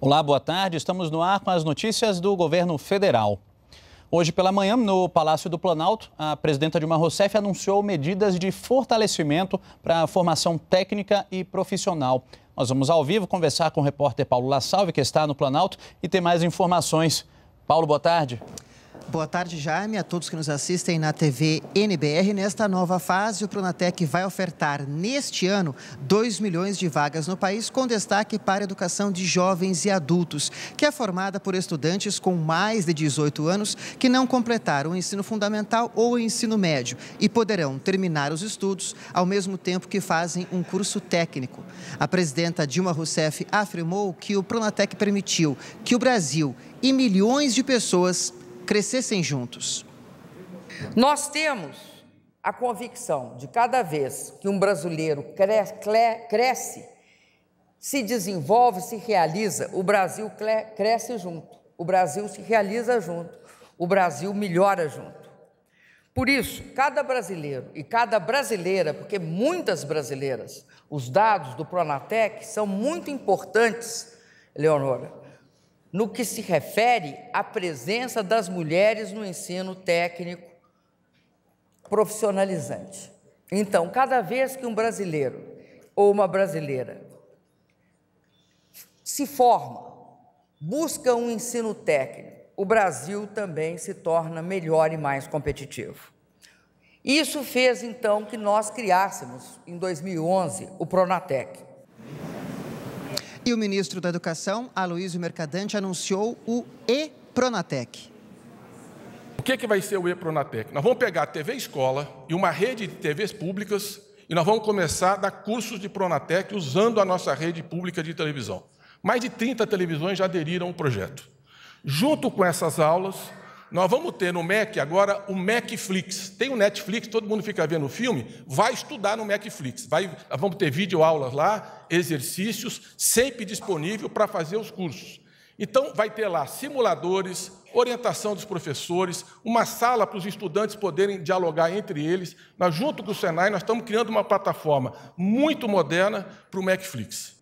Olá, boa tarde. Estamos no ar com as notícias do governo federal. Hoje pela manhã, no Palácio do Planalto, a presidenta Dilma Rousseff anunciou medidas de fortalecimento para a formação técnica e profissional. Nós vamos ao vivo conversar com o repórter Paulo La Salve, que está no Planalto, e ter mais informações. Paulo, boa tarde. Boa tarde, Jaime, a todos que nos assistem na TV NBR. Nesta nova fase, o Pronatec vai ofertar neste ano 2 milhões de vagas no país, com destaque para a educação de jovens e adultos, que é formada por estudantes com mais de 18 anos que não completaram o ensino fundamental ou o ensino médio e poderão terminar os estudos ao mesmo tempo que fazem um curso técnico. A presidenta Dilma Rousseff afirmou que o Pronatec permitiu que o Brasil e milhões de pessoas crescessem juntos. Nós temos a convicção de cada vez que um brasileiro cresce, se desenvolve, se realiza, o Brasil cresce junto, o Brasil se realiza junto, o Brasil melhora junto. Por isso, cada brasileiro e cada brasileira, porque muitas brasileiras, os dados do Pronatec são muito importantes, Leonora, no que se refere à presença das mulheres no ensino técnico profissionalizante. Então, cada vez que um brasileiro ou uma brasileira se forma, busca um ensino técnico, o Brasil também se torna melhor e mais competitivo. Isso fez então que nós criássemos, em 2011, o Pronatec, e o ministro da Educação, Aloysio Mercadante, anunciou o E-Pronatec. O que, é que vai ser o E-Pronatec? Nós vamos pegar a TV Escola e uma rede de TVs públicas e nós vamos começar a dar cursos de Pronatec usando a nossa rede pública de televisão. Mais de 30 televisões já aderiram ao projeto. Junto com essas aulas, nós vamos ter no Mac agora o Macflix. Tem o Netflix, todo mundo fica vendo o filme, vai estudar no Macflix. Vai, vamos ter videoaulas lá, exercícios, sempre disponível para fazer os cursos. Então, vai ter lá simuladores, orientação dos professores, uma sala para os estudantes poderem dialogar entre eles. Nós, junto com o Senai, nós estamos criando uma plataforma muito moderna para o Macflix.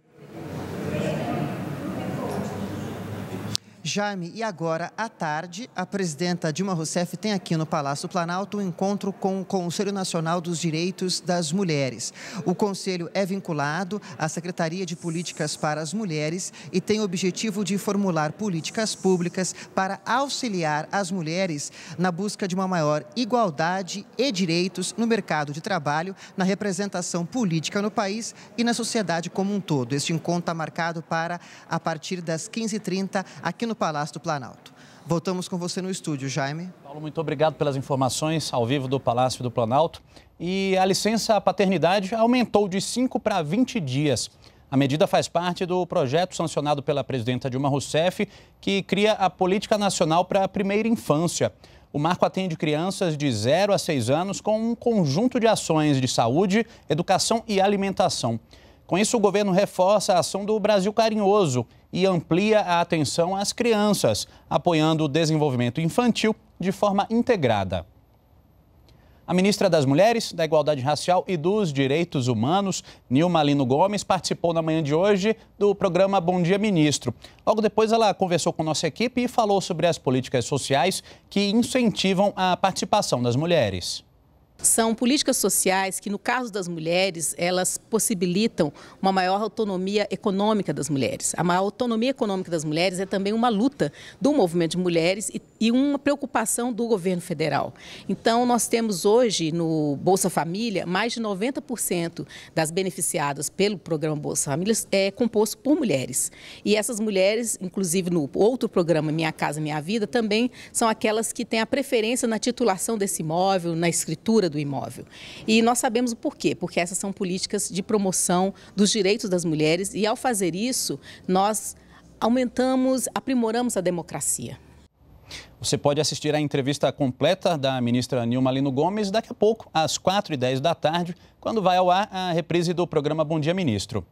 Jaime, e agora à tarde, a presidenta Dilma Rousseff tem aqui no Palácio Planalto um encontro com o Conselho Nacional dos Direitos das Mulheres. O conselho é vinculado à Secretaria de Políticas para as Mulheres e tem o objetivo de formular políticas públicas para auxiliar as mulheres na busca de uma maior igualdade e direitos no mercado de trabalho, na representação política no país e na sociedade como um todo. Este encontro está marcado para a partir das 15h30 aqui no Palácio do Planalto. Voltamos com você no estúdio, Jaime. Paulo, muito obrigado pelas informações ao vivo do Palácio do Planalto. E a licença paternidade aumentou de 5 para 20 dias. A medida faz parte do projeto sancionado pela presidenta Dilma Rousseff, que cria a Política Nacional para a Primeira Infância. O marco atende crianças de 0 a 6 anos com um conjunto de ações de saúde, educação e alimentação. Com isso, o governo reforça a ação do Brasil Carinhoso e amplia a atenção às crianças, apoiando o desenvolvimento infantil de forma integrada. A ministra das Mulheres, da Igualdade Racial e dos Direitos Humanos, Nilma Lino Gomes, participou na manhã de hoje do programa Bom Dia Ministro. Logo depois, ela conversou com nossa equipe e falou sobre as políticas sociais que incentivam a participação das mulheres são políticas sociais que, no caso das mulheres, elas possibilitam uma maior autonomia econômica das mulheres. A maior autonomia econômica das mulheres é também uma luta do movimento de mulheres e, e uma preocupação do governo federal. Então, nós temos hoje no Bolsa Família mais de 90% das beneficiadas pelo programa Bolsa Família é composto por mulheres. E essas mulheres, inclusive no outro programa Minha Casa Minha Vida, também são aquelas que têm a preferência na titulação desse imóvel, na escritura do do imóvel. E nós sabemos o porquê, porque essas são políticas de promoção dos direitos das mulheres e ao fazer isso, nós aumentamos, aprimoramos a democracia. Você pode assistir à entrevista completa da ministra Nilma Lino Gomes daqui a pouco, às 4h10 da tarde, quando vai ao ar a reprise do programa Bom Dia Ministro.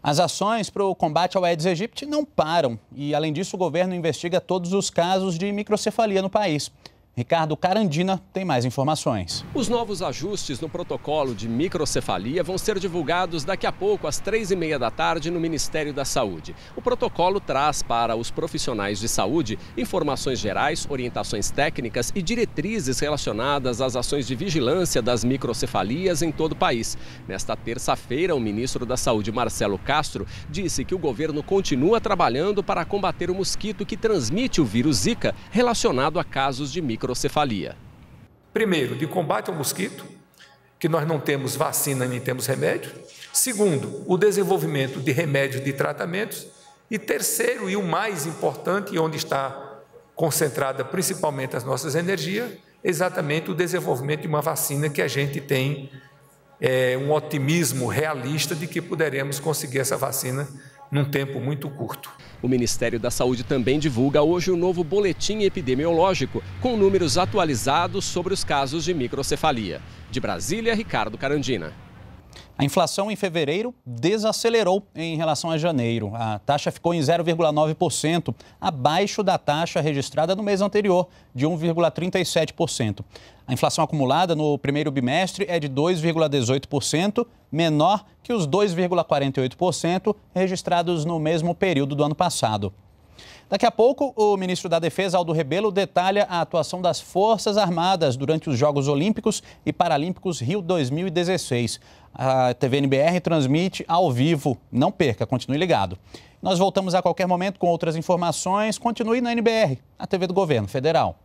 As ações para o combate ao Aedes aegypti não param e, além disso, o governo investiga todos os casos de microcefalia no país. Ricardo Carandina tem mais informações. Os novos ajustes no protocolo de microcefalia vão ser divulgados daqui a pouco, às três e meia da tarde, no Ministério da Saúde. O protocolo traz para os profissionais de saúde informações gerais, orientações técnicas e diretrizes relacionadas às ações de vigilância das microcefalias em todo o país. Nesta terça-feira, o ministro da Saúde, Marcelo Castro, disse que o governo continua trabalhando para combater o mosquito que transmite o vírus Zika relacionado a casos de microcefalia microcefalia? Primeiro, de combate ao mosquito, que nós não temos vacina nem temos remédio. Segundo, o desenvolvimento de remédios de tratamentos. E terceiro, e o mais importante, e onde está concentrada principalmente as nossas energias, exatamente o desenvolvimento de uma vacina que a gente tem é, um otimismo realista de que poderemos conseguir essa vacina num tempo muito curto. O Ministério da Saúde também divulga hoje o um novo boletim epidemiológico com números atualizados sobre os casos de microcefalia. De Brasília, Ricardo Carandina. A inflação em fevereiro desacelerou em relação a janeiro. A taxa ficou em 0,9%, abaixo da taxa registrada no mês anterior, de 1,37%. A inflação acumulada no primeiro bimestre é de 2,18%, menor que os 2,48% registrados no mesmo período do ano passado. Daqui a pouco, o ministro da Defesa, Aldo Rebelo, detalha a atuação das Forças Armadas durante os Jogos Olímpicos e Paralímpicos Rio 2016. A TV NBR transmite ao vivo. Não perca, continue ligado. Nós voltamos a qualquer momento com outras informações. Continue na NBR, a TV do Governo Federal.